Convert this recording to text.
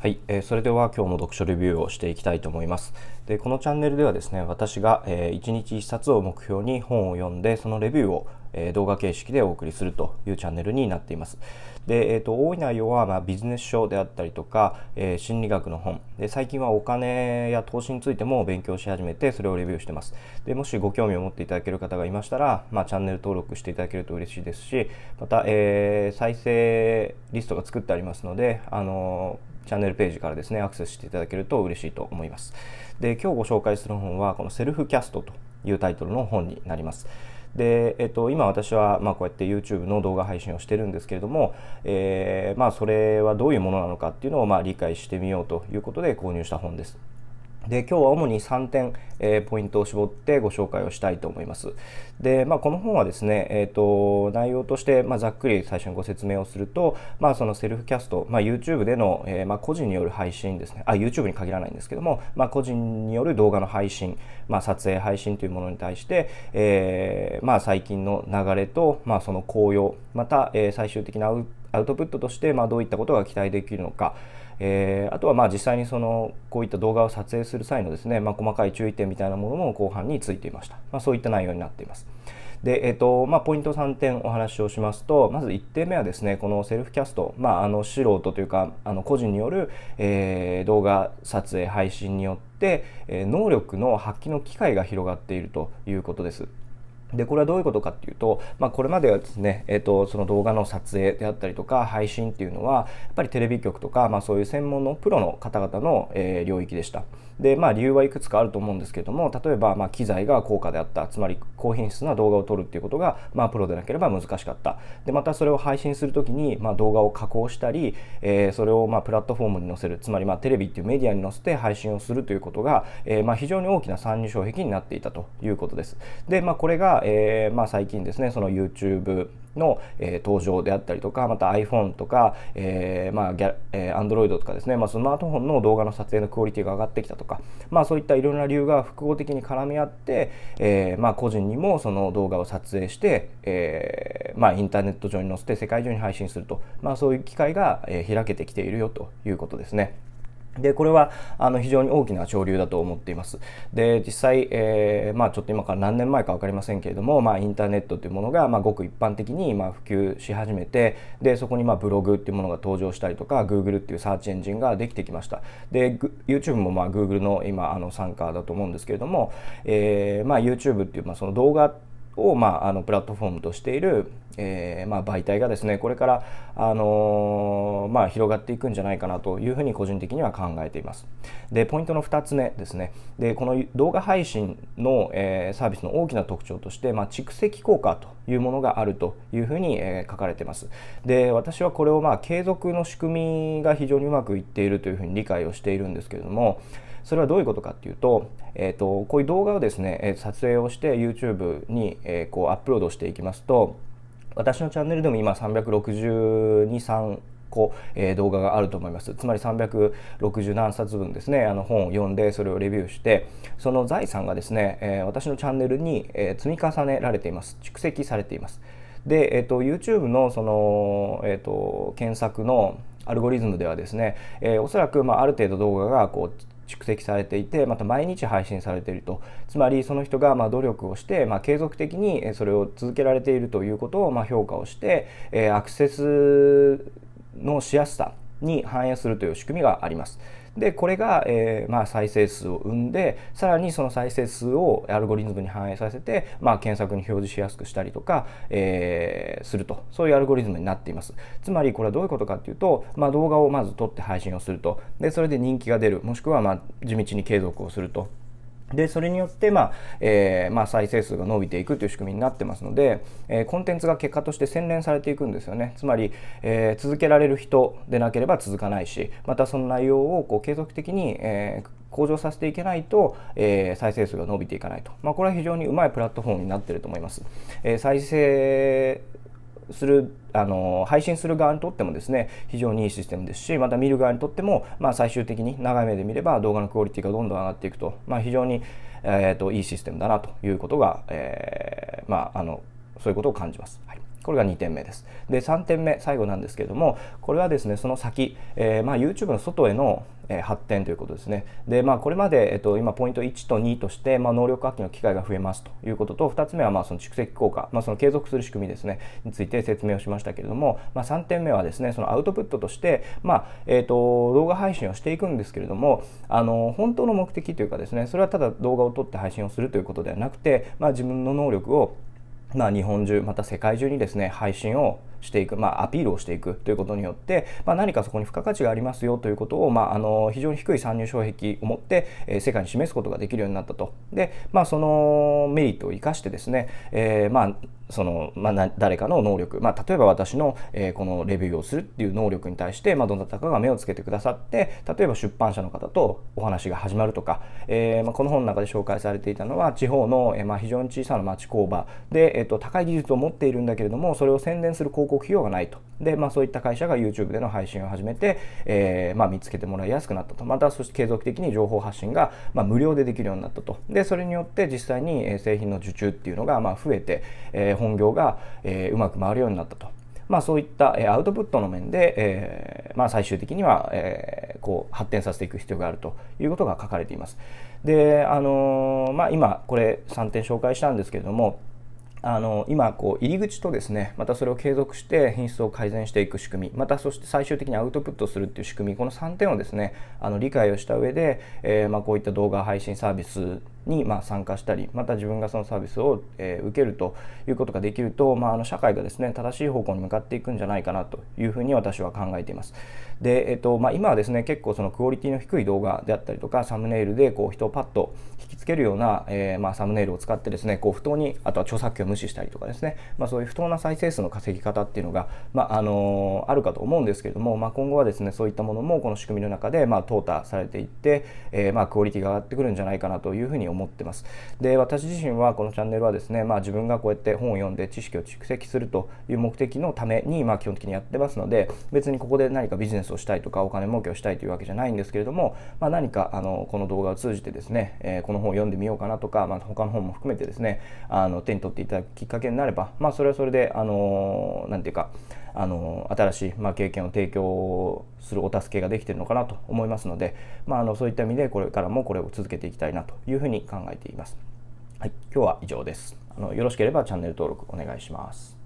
はい、えー、それでは今日も読書レビューをしていきたいと思います。でこのチャンネルではですね、私が、えー、1日1冊を目標に本を読んで、そのレビューをえ動画形式でお送りするというチャンネルになっています。で、えーと、と多い内容は、まあ、ビジネス書であったりとか、えー、心理学の本で、最近はお金や投資についても勉強し始めて、それをレビューしてます。でもしご興味を持っていただける方がいましたら、まあ、チャンネル登録していただけると嬉しいですし、また、えー、再生リストが作ってありますので、あのーチャンネルページからですね、アクセスしていただけると嬉しいと思います。で、今日ご紹介する本は、このセルフキャストというタイトルの本になります。で、えっと、今私はまあこうやって YouTube の動画配信をしてるんですけれども、えー、まあそれはどういうものなのかっていうのをまあ理解してみようということで購入した本です。で今日は主に3点、えー、ポイントを絞ってご紹介をしたいと思います。で、まあ、この本はですね、えーと、内容として、まあ、ざっくり最初にご説明をすると、まあ、そのセルフキャスト、まあ、YouTube での、えー、まあ、個人による配信ですねあ YouTube に限らないんですけども、まあ、個人による動画の配信、まあ、撮影配信というものに対して、えーまあ、最近の流れと、まあ、その効用、また、えー、最終的なアウトアウトプットとして、まあ、どういったことが期待できるのか、えー、あとはまあ実際にそのこういった動画を撮影する際のですね、まあ、細かい注意点みたいなものも後半についていました、まあ、そういった内容になっています。で、えーとまあ、ポイント3点お話をしますとまず1点目はですねこのセルフキャスト、まあ、あの素人というかあの個人による、えー、動画撮影配信によって、えー、能力の発揮の機会が広がっているということです。で、これはどういうことかっていうと、まあ、これまではですね、えっ、ー、と、その動画の撮影であったりとか、配信っていうのは、やっぱりテレビ局とか、まあ、そういう専門のプロの方々の、えー、領域でした。で、まあ、理由はいくつかあると思うんですけども、例えば、まあ、機材が高価であった、つまり高品質な動画を撮るっていうことが、まあ、プロでなければ難しかった。で、またそれを配信するときに、まあ、動画を加工したり、えー、それを、まあ、プラットフォームに載せる、つまり、まあ、テレビっていうメディアに載せて配信をするということが、えー、まあ、非常に大きな参入障壁になっていたということです。で、まあ、これが、えー、まあ、最近ですねその YouTube の、えー、登場であったりとかまた iPhone とか、えー、まあギャえー、Android とかですね、まあ、スマートフォンの動画の撮影のクオリティが上がってきたとか、まあ、そういったいろんな理由が複合的に絡み合って、えーまあ、個人にもその動画を撮影して、えーまあ、インターネット上に載せて世界中に配信すると、まあ、そういう機会が、えー、開けてきているよということですね。でこれはあの非常に大きな潮流だと思っています。で実際、えー、まあ、ちょっと今から何年前か分かりませんけれども、まあ、インターネットというものが、まあ、ごく一般的にま普及し始めてでそこにまブログっていうものが登場したりとか Google っていうサーチエンジンができてきました。で YouTube もまあ Google の今あの参加だと思うんですけれども、えー、ま YouTube っていうまあその動画ってを、まあ、あのプラットフォームとしている、えー、まあ、媒体がですねこれから、あのー、まあ、広がっていくんじゃないかなというふうに個人的には考えています。でポイントの2つ目ですねでこの動画配信の、えー、サービスの大きな特徴として、まあ、蓄積効果というものがあるというふうに、え書かれてます。で私はこれを、まあ、継続の仕組みが非常にうまくいっているというふうに理解をしているんですけれどもそれはどういうことかっていうと,、えーと、こういう動画をですね撮影をして YouTube に、えー、こうアップロードしていきますと私のチャンネルでも今3623個、動画があると思いますつまり360何冊分ですねあの本を読んでそれをレビューしてその財産がですね、私のチャンネルに、積み重ねられています蓄積されていますで、えーと、YouTube のその、えーと、検索のアルゴリズムではですね、えおそらく、まあ、ある程度動画がこう蓄積されていてまた毎日配信されているとつまりその人がま努力をして、まあ、継続的にそれを続けられているということをま評価をして、えアクセスのしやすさに反映するという仕組みがあります。でこれが、えー、まあ、再生数を生んでさらにその再生数をアルゴリズムに反映させて、まあ、検索に表示しやすくしたりとか、えー、するとそういうアルゴリズムになっていますつまりこれはどういうことかっていうと、まあ、動画をまず撮って配信をするとでそれで人気が出るもしくはま地道に継続をするとでそれによって、まあえー、まあ、再生数が伸びていくという仕組みになってますので、えー、コンテンツが結果として洗練されていくんですよねつまり、えー、続けられる人でなければ続かないしまたその内容をこう継続的に、え向上させていけないと、え再生数が伸びていかないと、まあ、これは非常にうまいプラットフォームになってると思います、え再生するあの配信する側にとってもですね非常にいいシステムですしまた見る側にとっても、まあ、最終的に長い目で見れば動画のクオリティがどんどん上がっていくと、まあ、非常に、えーと、といいシステムだなということが、えー、まあ、あのそういうことを感じます。はいこれが2点目です。で、3点目、最後なんですけれども、これはですね、その先、えー、まあ、YouTube の外への、えー、発展ということですね。で、まあ、これまで、えっと、今、ポイント1と2として、まあ、能力発揮の機会が増えますということと、2つ目は、まあ、その蓄積効果、まあ、その継続する仕組みですね、について説明をしましたけれども、まあ、3点目はですね、そのアウトプットとして、まあ、えっ、ー、と、動画配信をしていくんですけれども、あの、本当の目的というかですね、それはただ動画を撮って配信をするということではなくて、まあ、自分の能力をまあ、日本中また世界中にですね配信をしていく、まあ、アピールをしていくということによって、まあ、何かそこに付加価値がありますよということを、まあ、あの非常に低い参入障壁を持って、えー、世界に示すことができるようになったと。で、まあ、そのメリットを生かしてですね、えー、まあそのまあ、誰かの能力、まあ、例えば私の、えー、このレビューをするっていう能力に対して、まあ、どなたかが目をつけてくださって例えば出版社の方とお話が始まるとか、えーまあ、この本の中で紹介されていたのは地方の、えーまあ、非常に小さな町工場で、えーと、高い技術を持っているんだけれどもそれを宣伝する広告告費用がないと。で、まあ、そういった会社が YouTube での配信を始めて、えー、まあ、見つけてもらいやすくなったと。また、そして継続的に情報発信が、まあ、無料でできるようになったと。で、それによって実際に製品の受注っていうのが、ま増えて、えー、本業が、えうまく回るようになったと。まあ、そういったアウトプットの面で、えー、まあ、最終的には、えー、こう発展させていく必要があるということが書かれています。で、あのー、まあ、今これ3点紹介したんですけれどもあの今こう入り口とですねまたそれを継続して品質を改善していく仕組みまたそして最終的にアウトプットするっていう仕組みこの3点をですねあの理解をした上で、えー、まこういった動画配信サービスにまあ参加したりまた自分がそのサービスを、え受けるということができると、まあ、あの社会がですね正しい方向に向かっていくんじゃないかなというふうに私は考えています。で、えっとまあ、今はですね結構そのクオリティの低い動画であったりとかサムネイルでこう人をパッと引きつけるような、えー、まあサムネイルを使ってですねこう不当にあとは著作権を無視したりとかですね、まあ、そういう不当な再生数の稼ぎ方っていうのが、まあ、あのあるかと思うんですけれども、まあ、今後はですねそういったものもこの仕組みの中で、まあ淘汰されていって、えー、まあクオリティが上がってくるんじゃないかなというふうに思ってます。で、私自身はこのチャンネルはですね、まあ自分がこうやって本を読んで知識を蓄積するという目的のために、まあ基本的にやってますので、別にここで何かビジネスをしたいとかお金儲けをしたいというわけじゃないんですけれども、まあ何かあのこの動画を通じてですね、えー、この本を読んでみようかなとか、まあ他の本も含めてですね、あの手に取っていただくきっかけになれば、まあそれはそれで、あのー、なんていうか、あの新しい、まあ、経験を提供するお助けができてるのかなと思いますので、まあ、あのそういった意味でこれからもこれを続けていきたいなというふうに考えています。はい、今日は以上です。あのよろしければチャンネル登録お願いします。